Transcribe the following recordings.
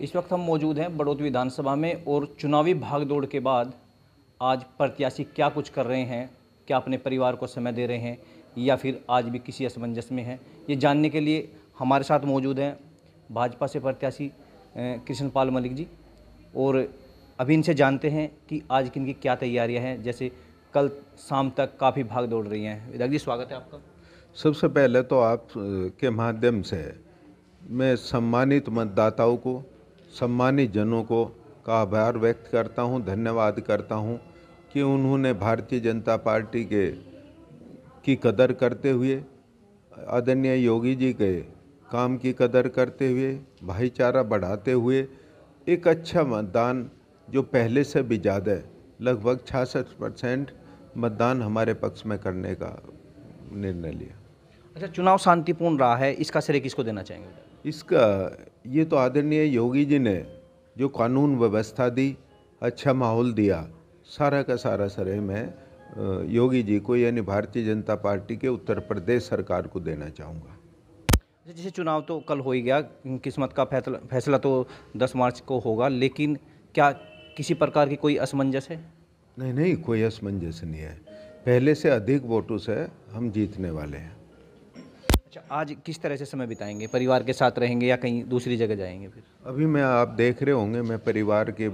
इस वक्त हम मौजूद हैं बड़ौत विधानसभा में और चुनावी भागदौड़ के बाद आज प्रत्याशी क्या कुछ कर रहे हैं क्या अपने परिवार को समय दे रहे हैं या फिर आज भी किसी असमंजस में हैं ये जानने के लिए हमारे साथ मौजूद हैं भाजपा से प्रत्याशी कृष्ण पाल मलिक जी और अभी इनसे जानते हैं कि आज की इनकी क्या तैयारियां हैं जैसे कल शाम तक काफ़ी भाग दौड़ रही हैं विधायक जी स्वागत है आपका सबसे पहले तो आप के माध्यम से मैं सम्मानित मतदाताओं को सम्मानित जनों को का आभार व्यक्त करता हूं धन्यवाद करता हूं कि उन्होंने भारतीय जनता पार्टी के की कदर करते हुए आदरणीय योगी जी के काम की कदर करते हुए भाईचारा बढ़ाते हुए एक अच्छा मतदान जो पहले से भी ज़्यादा लगभग छियासठ परसेंट मतदान हमारे पक्ष में करने का निर्णय लिया अच्छा चुनाव शांतिपूर्ण रहा है इसका श्रेय किसको देना चाहेंगे इसका ये तो आदरणीय योगी जी ने जो कानून व्यवस्था दी अच्छा माहौल दिया सारा का सारा श्रेय मैं योगी जी को यानी भारतीय जनता पार्टी के उत्तर प्रदेश सरकार को देना चाहूँगा अच्छा, जैसे चुनाव तो कल हो ही गया किस्मत का फैसला फैसला तो 10 मार्च को होगा लेकिन क्या किसी प्रकार की कोई असमंजस है नहीं नहीं कोई असमंजस नहीं है पहले से अधिक वोटों से हम जीतने वाले हैं अच्छा आज किस तरह से समय बिताएंगे परिवार के साथ रहेंगे या कहीं दूसरी जगह जाएंगे फिर अभी मैं आप देख रहे होंगे मैं परिवार के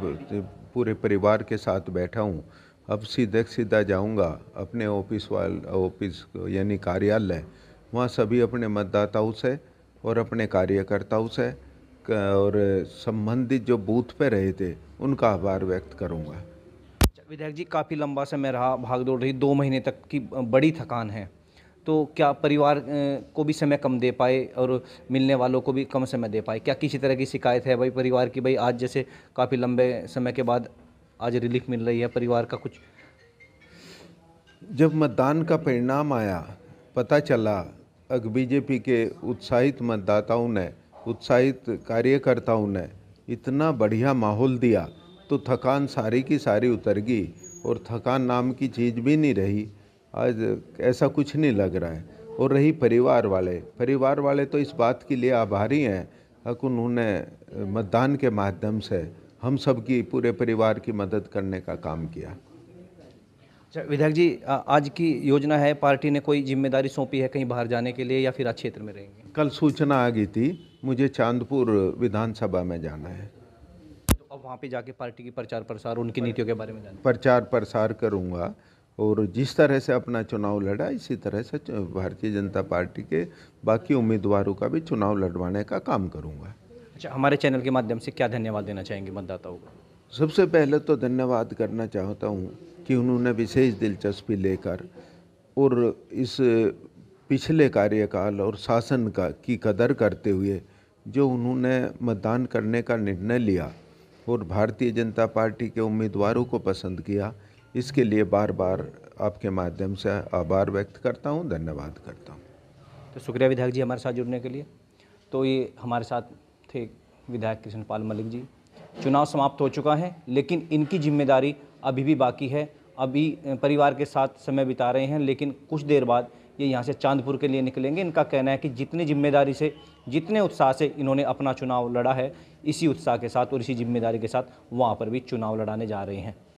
पूरे परिवार के साथ बैठा हूँ अब सीधे सीधा जाऊँगा अपने ऑफिस वाल ऑफिस यानी कार्यालय वहाँ सभी अपने मतदाताओं से और अपने कार्यकर्ताओं से और संबंधित जो बूथ पे रहे थे उनका आभार व्यक्त करूँगा अच्छा, विधायक जी काफ़ी लंबा समय रहा भाग दौड़ रही दो महीने तक की बड़ी थकान है तो क्या परिवार को भी समय कम दे पाए और मिलने वालों को भी कम समय दे पाए क्या किसी तरह की शिकायत है भाई परिवार की भाई आज जैसे काफ़ी लंबे समय के बाद आज रिलीफ मिल रही है परिवार का कुछ जब मतदान का परिणाम आया पता चला अब बीजेपी के उत्साहित मतदाताओं ने उत्साहित कार्यकर्ताओं ने इतना बढ़िया माहौल दिया तो थकान सारी की सारी उतर गई और थकान नाम की चीज़ भी नहीं रही आज ऐसा कुछ नहीं लग रहा है और रही परिवार वाले परिवार वाले तो इस बात के लिए आभारी हैं अक उन्होंने मतदान के माध्यम से हम सब की पूरे परिवार की मदद करने का काम किया अच्छा, विधायक जी आज की योजना है पार्टी ने कोई जिम्मेदारी सौंपी है कहीं बाहर जाने के लिए या फिर आज क्षेत्र में रहेंगे कल सूचना आ गई थी मुझे चांदपुर विधानसभा में जाना है तो अब वहाँ पे जाके पार्टी की प्रचार प्रसार उनकी नीतियों के बारे में प्रचार प्रसार करूँगा और जिस तरह से अपना चुनाव लड़ा इसी तरह से भारतीय जनता पार्टी के बाकी उम्मीदवारों का भी चुनाव लड़वाने का काम करूँगा अच्छा हमारे चैनल के माध्यम से क्या धन्यवाद देना चाहेंगे मतदाताओं को सबसे पहले तो धन्यवाद करना चाहता हूँ कि उन्होंने विशेष दिलचस्पी लेकर और इस पिछले कार्यकाल और शासन का की कदर करते हुए जो उन्होंने मतदान करने का निर्णय लिया और भारतीय जनता पार्टी के उम्मीदवारों को पसंद किया इसके लिए बार बार आपके माध्यम से आभार व्यक्त करता हूँ धन्यवाद करता हूँ तो शुक्रिया विधायक जी हमारे साथ जुड़ने के लिए तो ये हमारे साथ थे विधायक कृष्ण पाल मलिक जी चुनाव समाप्त हो चुका है लेकिन इनकी जिम्मेदारी अभी भी बाकी है अभी परिवार के साथ समय बिता रहे हैं लेकिन कुछ देर बाद ये यहाँ से चांदपुर के लिए निकलेंगे इनका कहना है कि जितनी जिम्मेदारी से जितने उत्साह से इन्होंने अपना चुनाव लड़ा है इसी उत्साह के साथ और इसी जिम्मेदारी के साथ वहाँ पर भी चुनाव लड़ाने जा रहे हैं